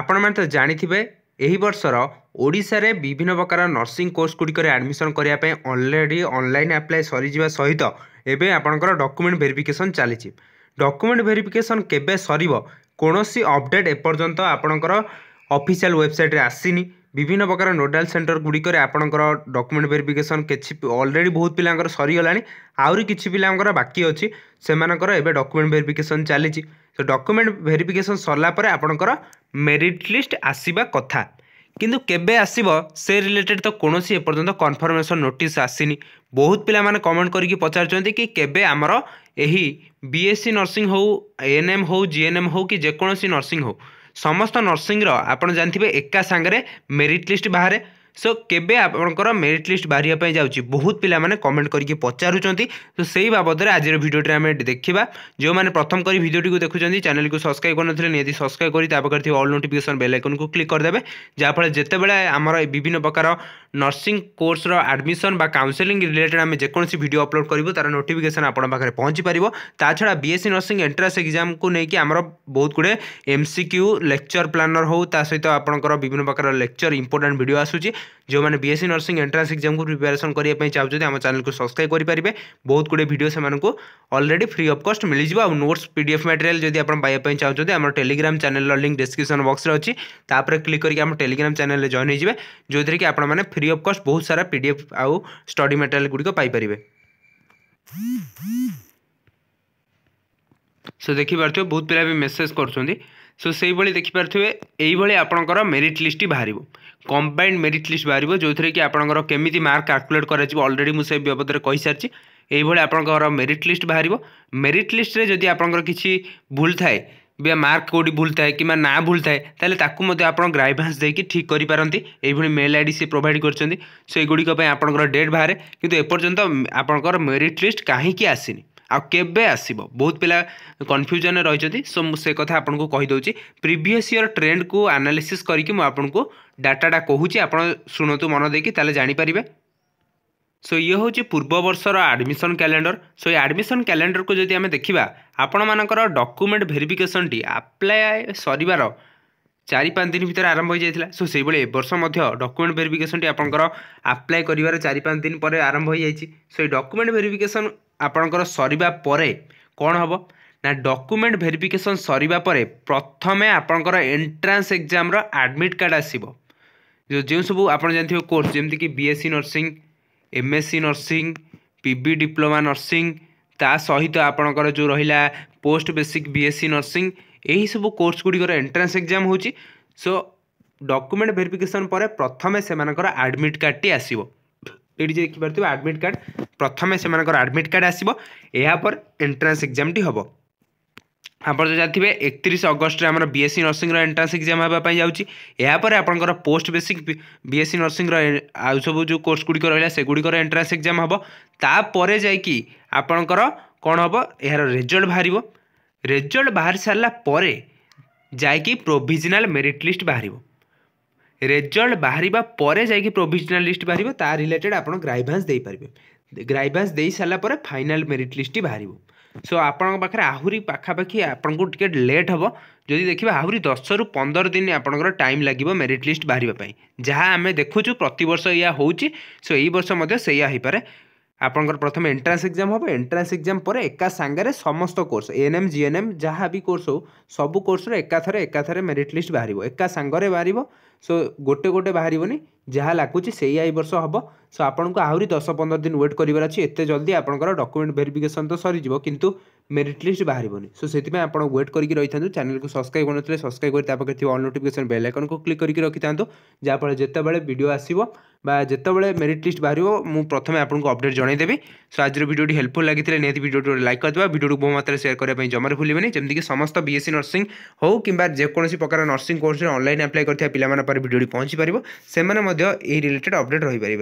ଆପଣମାନେ ତ ଜାଣିଥିବେ ଏହି ବର୍ଷର ଓଡ଼ିଶାରେ ବିଭିନ୍ନ ପ୍ରକାର ନର୍ସିଂ କୋର୍ସ ଗୁଡ଼ିକରେ ଆଡ଼ମିସନ୍ କରିବା ପାଇଁ ଅଲରେଡ଼ି ଅନଲାଇନ୍ ଆପ୍ଲାଏ ସରିଯିବା ସହିତ ଏବେ ଆପଣଙ୍କର ଡକୁମେଣ୍ଟ ଭେରିଫିକେସନ୍ ଚାଲିଛି ଡକ୍ୟୁମେଣ୍ଟ ଭେରିଫିକେସନ୍ କେବେ ସରିବ କୌଣସି ଅପଡ଼େଟ୍ ଏପର୍ଯ୍ୟନ୍ତ ଆପଣଙ୍କର ଅଫିସିଆଲ୍ ୱେବସାଇଟ୍ରେ ଆସିନି বিভিন্ন প্রকার ନୋଡାଲ ସେଣ୍ଟର ଗୁଡ଼ିକରେ ଆପଣଙ୍କର ଡକ୍ୟୁମେଣ୍ଟ ଭେରିଫିକେସନ୍ କିଛି ଅଲରେଡ଼ି ବହୁତ ପିଲାଙ୍କର ସରିଗଲାଣି ଆହୁରି କିଛି ପିଲାଙ୍କର ବାକି ଅଛି ସେମାନଙ୍କର ଏବେ ଡକ୍ୟୁମେଣ୍ଟ ଭେରିଫିକେସନ୍ ଚାଲିଛି ତ ଡକ୍ୟୁମେଣ୍ଟ ଭେରିଫିକେସନ୍ ସରିଲା ପରେ ଆପଣଙ୍କର ମେରିଟ୍ ଲିଷ୍ଟ ଆସିବା କଥା କିନ୍ତୁ କେବେ ଆସିବ ସେ ରିଲେଟେଡ଼୍ ତ କୌଣସି ଏପର୍ଯ୍ୟନ୍ତ କନଫର୍ମେସନ୍ ନୋଟିସ୍ ଆସିନି ବହୁତ ପିଲାମାନେ କମେଣ୍ଟ କରିକି ପଚାରୁଛନ୍ତି କି କେବେ ଆମର ଏହି ବି ଏସ୍ ସି ନର୍ସିଂ ହେଉ ଏଏନ୍ଏମ୍ ହେଉ ଜିଏନ୍ଏମ୍ ହେଉ କି ଯେକୌଣସି ନର୍ସିଂ ହେଉ ସମସ୍ତ ନର୍ସିଂର ଆପଣ ଜାଣିଥିବେ ଏକା ସାଙ୍ଗରେ ମେରିଟ୍ ଲିଷ୍ଟ ବାହାରେ ସୋ କେବେ ଆପଣଙ୍କର ମେରିଟ୍ ଲିଷ୍ଟ ବାହାରିବା ପାଇଁ ଯାଉଛି ବହୁତ ପିଲାମାନେ କମେଣ୍ଟ କରିକି ପଚାରୁଛନ୍ତି ତ ସେଇ ବାବଦରେ ଆଜିର ଭିଡ଼ିଓଟିରେ ଆମେ ଦେଖିବା ଯେଉଁମାନେ ପ୍ରଥମ କରି ଭିଡ଼ିଓଟିକୁ ଦେଖୁଛନ୍ତି ଚ୍ୟାନେଲକୁ ସବସ୍କ୍ରାଇବ୍ କରିନଥିଲେ ନିହାତି ସବସ୍କ୍ରାଇବ୍ କରି ତା ପାଖରେ ଥିବା ଅଲ୍ ନୋଟିଫିକେସନ୍ ବେଲ୍ ଆଇକନ୍କୁ କ୍ଲିକ୍ କରିଦେବେ ଯାହାଫଳରେ ଯେତେବେଳେ ଆମର ବିଭିନ୍ନ ପ୍ରକାର ନର୍ସିଂ କୋର୍ସର ଆଡ଼ମିସନ୍ ବା କାଉନ୍ସେଲିଂ ରିଲେଟେଡ୍ ଆମେ ଯେକୌଣସି ଭିଡ଼ିଓ ଅପଲୋଡ଼ କରିବୁ ତା'ର ନୋଟିଫିକେସନ୍ ଆପଣଙ୍କ ପାଖରେ ପହଞ୍ଚିପାରିବ ତା ଛଡ଼ା ବିଏସ୍ସି ନର୍ସିଂ ଏଣ୍ଟ୍ରାନ୍ସ ଏକ୍ଜାମ୍କୁ ନେଇକି ଆମର ବହୁତ ଗୁଡ଼ିଏ M C Q lecture planner ହେଉ ତା ସହିତ ଆପଣଙ୍କର ବିଭିନ୍ନ ପ୍ରକାର ଲେକ୍ଚର୍ ଇମ୍ପୋର୍ଟାଣ୍ଟ ଭିଡ଼ିଓ ଆସୁଛି जो मैंने बी एस सी नर्सी एंट्रांस एक्जाम को प्रिपेरेसन करने चाहते आम चैनल को सब्सक्राइब करेंगे बहुत गुड़े भिडियो से अलरेडी फ्री अफ कस्ट मिल जाए नोट्स पी डफ मेटेरियाल जब आप चाहते आम Telegram channel link description box में अच्छी तापर क्लिक करके आम टेलीग्राम चैनल में जॉन होते जो थी कि आपने फ्री अफ कस्ट बहुत सारा पी डफ आउ स्टडी मेटेरियाल गुड़िक সো দেখিপারুথে বহুত পিলা ବି ମେସେଜ୍ କରୁଛନ୍ତି ସୋ ସେଇଭଳି ଦେଖିପାରୁଥିବେ ଏଇଭଳି ଆପଣଙ୍କର ମେରିଟ୍ ଲିଷ୍ଟ ବାହାରିବ କମ୍ବାଇଣ୍ଡ ମେରିଟ୍ ଲିଷ୍ଟ ବାହାରିବ ଯେଉଁଥିରେ କି ଆପଣଙ୍କର କେମିତି ମାର୍କ କାଲକୁଲେଟ୍ କରାଯିବ ଅଲରେଡ଼ି ମୁଁ ସେ ବାବଦରେ କହିସାରିଛି ଏଇଭଳି ଆପଣଙ୍କର ମେରିଟ୍ ଲିଷ୍ଟ ବାହାରିବ ମେରିଟ୍ ଲିଷ୍ଟରେ ଯଦି ଆପଣଙ୍କର କିଛି ଭୁଲ ଥାଏ ବା ମାର୍କ କେଉଁଠି ଭୁଲ ଥାଏ କିମ୍ବା ନା ଭୁଲ ଥାଏ ତାହେଲେ ତାକୁ ମଧ୍ୟ ଆପଣ ଗ୍ରାଇଭାନ୍ସ ଦେଇକି ଠିକ୍ କରିପାରନ୍ତି ଏଇଭଳି ମେଲ୍ ଆଇ ଡ଼ି ସେ ପ୍ରୋଭାଇଡ଼ କରିଛନ୍ତି ସୋ ଏଗୁଡ଼ିକ ପାଇଁ ଆପଣଙ୍କର ଡେଟ୍ ବାହାରେ କିନ୍ତୁ ଏପର୍ଯ୍ୟନ୍ତ ଆପଣଙ୍କର ମେରିଟ୍ ଲିଷ୍ଟ କାହିଁକି ଆସିନି ଆଉ କେବେ ଆସିବ ବହୁତ ପିଲା କନଫ୍ୟୁଜନରେ ରହିଛନ୍ତି ସୋ ମୁଁ ସେ କଥା ଆପଣଙ୍କୁ କହିଦେଉଛି ପ୍ରିଭିୟସ୍ ଇୟର୍ ଟ୍ରେଣ୍ଡକୁ ଆନାଲିସିସ୍ କରିକି ମୁଁ ଆପଣଙ୍କୁ ଡାଟାଟା କହୁଛି ଆପଣ ଶୁଣନ୍ତୁ ମନ ଦେଇକି ତାହେଲେ ଜାଣିପାରିବେ ସୋ ଇଏ ହେଉଛି ପୂର୍ବବର୍ଷର ଆଡ଼ମିସନ୍ କ୍ୟାଲେଣ୍ଡର ସୋ ଏ ଆଡ଼ମିସନ୍ କ୍ୟାଲେଣ୍ଡରକୁ ଯଦି ଆମେ ଦେଖିବା ଆପଣମାନଙ୍କର ଡକୁମେଣ୍ଟ ଭେରିଫିକେସନ୍ଟି ଆପ୍ଲାଏ ସରିବାର ଚାରି ପାଞ୍ଚ ଦିନ ଭିତରେ ଆରମ୍ଭ ହୋଇଯାଇଥିଲା ସୋ ସେଇଭଳି ଏବର୍ଷ ମଧ୍ୟ ଡକୁମେଣ୍ଟ ଭେରିଫିକେସନ୍ଟି ଆପଣଙ୍କର ଆପ୍ଲାଏ କରିବାର ଚାରି ପାଞ୍ଚ ଦିନ ପରେ ଆରମ୍ଭ ହୋଇଯାଇଛି ସୋ ଏଇ ଡକୁମେଣ୍ଟ ଭେରିଫିକେସନ୍ ଆପଣଙ୍କର ସରିବା ପରେ କ'ଣ ହେବ ନା ଡକୁମେଣ୍ଟ ଭେରିଫିକେସନ୍ ସରିବା ପରେ ପ୍ରଥମେ ଆପଣଙ୍କର ଏଣ୍ଟ୍ରାନ୍ସ ଏକ୍ଜାମ୍ର ଆଡ଼ମିଟ୍ କାର୍ଡ଼ ଆସିବ ଯେଉଁ ଯେଉଁ ସବୁ ଆପଣ ଜାଣିଥିବେ କୋର୍ସ ଯେମିତିକି BSc nursing MSc nursing PB diploma nursing ତା ସହିତ ଆପଣଙ୍କର ଯେଉଁ ରହିଲା ପୋଷ୍ଟ ବେସିକ୍ ବିଏସ୍ସି ନର୍ସିଂ ଏହିସବୁ କୋର୍ସ ଗୁଡ଼ିକର ଏଣ୍ଟ୍ରାନ୍ସ ଏକ୍ଜାମ୍ ହେଉଛି ସୋ ଡକୁମେଣ୍ଟ ଭେରିଫିକେସନ୍ ପରେ ପ୍ରଥମେ ସେମାନଙ୍କର ଆଡ଼ମିଟ୍ କାର୍ଡ଼ଟି ଆସିବ ଏଇଠି ଯେ ଦେଖିପାରୁଥିବ ଆଡ଼ମିଟ୍ କାର୍ଡ଼ ପ୍ରଥମେ ସେମାନଙ୍କର ଆଡ଼ମିଟ୍ କାର୍ଡ଼ ଆସିବ ଏହା ପରେ ଏଣ୍ଟ୍ରାନ୍ସ ଏକ୍ଜାମ୍ଟି ହେବ ଆପଣ ଯେଉଁ ଜାଣିଥିବେ ଏକତିରିଶ ଅଗଷ୍ଟରେ ଆମର ବିଏସ୍ସି ନର୍ସିଂର ଏଣ୍ଟ୍ରାନ୍ସ ଏକ୍ଜାମ୍ ହେବା ପାଇଁ ଯାଉଛି ଏହାପରେ ଆପଣଙ୍କର ପୋଷ୍ଟ ବେସିକ୍ ବିଏସ୍ସି ନର୍ସିଂର ଆଉ ସବୁ ଯେଉଁ କୋର୍ସ ଗୁଡ଼ିକ ରହିଲା ସେଗୁଡ଼ିକର ଏଣ୍ଟ୍ରାନ୍ସ ଏକ୍ଜାମ୍ ହେବ ତାପରେ ଯାଇକି ଆପଣଙ୍କର କ'ଣ ହେବ ଏହାର ରେଜଲ୍ଟ ବାହାରିବ ରେଜଲ୍ଟ ବାହାରି ସାରିଲା ପରେ ଯାଇକି ପ୍ରୋଭିଜନାଲ୍ ମେରିଟ୍ ଲିଷ୍ଟ ବାହାରିବ ରେଜଲ୍ଟ ବାହାରିବା ପରେ ଯାଇକି ପ୍ରୋଭିଜନାଲ୍ ଲିଷ୍ଟ ବାହାରିବ ତା ରିଲେଟେଡ଼୍ ଆପଣ ଗ୍ରାଇଭାନ୍ସ ଦେଇପାରିବେ ଗ୍ରାଇଭାନ୍ସ ଦେଇସାରିଲା ପରେ ଫାଇନାଲ୍ ମେରିଟ୍ ଲିଷ୍ଟଟି ବାହାରିବ ସୋ ଆପଣଙ୍କ ପାଖରେ ଆହୁରି ପାଖାପାଖି ଆପଣଙ୍କୁ ଟିକେ ଲେଟ୍ ହେବ ଯଦି ଦେଖିବା ଆହୁରି ଦଶରୁ ପନ୍ଦର ଦିନ ଆପଣଙ୍କର ଟାଇମ୍ ଲାଗିବ ମେରିଟ୍ ଲିଷ୍ଟ ବାହାରିବା ପାଇଁ ଯାହା ଆମେ ଦେଖୁଛୁ ପ୍ରତିବର୍ଷ ଏଇଆ ହେଉଛି ସୋ ଏଇ ବର୍ଷ ମଧ୍ୟ ସେଇଆ ହେଇପାରେ আপনকৰ প্ৰথম ইন্টাৰ্নছ এগজাম হব ইন্টাৰ্নছ এগজাম পৰা একাকা সংগৰে সমস্ত কোর্স এএনএম জিএনএম জহাবি কোর্স সব কোর্সৰ একাতৰে একাতৰে মেৰিট लिस्ट বারিব একাকা সংগৰে বারিব সো গটে গটে বারিবনি জহা লাগুচি সেই আই বৰ্ষ হব সো আপোনক আউৰি 10 15 দিন ওয়েট কৰিব লাগি এতে জলদি আপোনকৰ ডকুমেণ্ট ভেরিফিকেচন তো সৰি যাব কিন্তু ମେରିଟ୍ ଲିଷ୍ଟ ବାହାରିବନି ସୋ ସେଥିପାଇଁ ଆପଣ ୱେଟ୍ କରିକି ରହିଥାନ୍ତୁ ଚ୍ୟାନେଲକୁ ସବସ୍କ୍ରାଇବ୍ କରିନଥିଲେ ସବସ୍କ୍ରାଇବ୍ କରି ତା ପାଖରେ ଥିବା ଅଲ୍ ନୋଟିଫିକେସନ୍ ବେଲ୍ ଆଇକନ୍କୁ କ୍ଲିକ୍ କରିକି ରଖିଥାନ୍ତୁ ଯାହାଫଳରେ ଯେତେବେଳେ ଭିଡ଼ିଓ ଆସିବ ବା ଯେତେବେଳେ ମେରିଟ୍ ଲିଷ୍ଟ ବାହାରିବ ମୁଁ ପ୍ରଥମେ ଆପଣଙ୍କୁ ଅପଡ଼େଟ୍ ଜଣାଇଦେବି ସୋ ଆଜିର ଭିଡ଼ିଓଟି ହେଲ୍ପଫୁଲ୍ ଲାଗିଥିଲେ ନିହାତି ଭିଡ଼ିଓଟି ଲାଇକ୍ କରିଦେବା ଭିଡ଼ିଓକୁ ବହୁ ମାତ୍ରାରେ ସେୟାର କରିବା ପାଇଁ ଜମାରୁ ଭୁଲିବେନି ଯେମିତିକି ସମସ୍ତ ବିଏସ୍ସି ନର୍ସିଂ ହେଉ କିମ୍ବା ଯେକୌଣସି ପ୍ରକାର ନର୍ସିଂ କୋର୍ସରେ ଅନଲାଇନ୍ ଆପ୍ଲାଏ କରିଥିବା ପିଲାମାନଙ୍କ ପାଖରେ ଭିଡ଼ିଓଟି ପହଞ୍ଚିପାରିବ ସେମାନେ ମଧ୍ୟ ଏହି ରିଲେଟେଡ଼୍ ଅପଡ଼େଟ୍ ରହିପାରିବେ